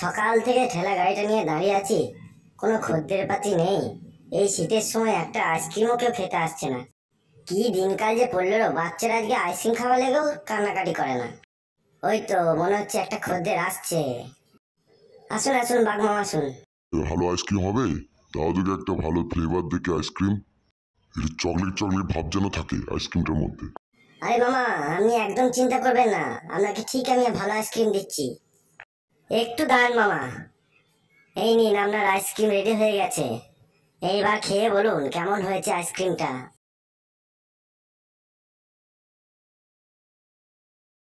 সকাল থেকে ঠেলা গাড়িটা নিয়ে দাঁড়িয়ে আছি কোনো খদ্দের পাতি নেই এই শীতের সময় একটা আইসক্রিমও কেউ খেতে আসছে না কি দিনকাল যে পড়ল রো বাচ্চারা আজকে আইসক্রিম খাওয়া লেগেও কান্নাকাটি করে না ওই তো মনে হচ্ছে একটা খদ্দের আসছে আসুন আসুন বাগমা আসুন ভালো আইসক্রিম হবে তাও যদি একটা ভালো ফ্লেভার দেখে আইসক্রিম একটু চকলেট চকলেট ভাব যেন থাকে আইসক্রিমটার মধ্যে আরে মামা আমি একদম চিন্তা করবেন না আপনাকে ঠিক আমি ভালো আইসক্রিম দিচ্ছি একটু দাঁড়ান মামা এই নিন আপনার আইসক্রিম রেডি হয়ে গেছে এইবার খেয়ে বলুন কেমন হয়েছে আইসক্রিমটা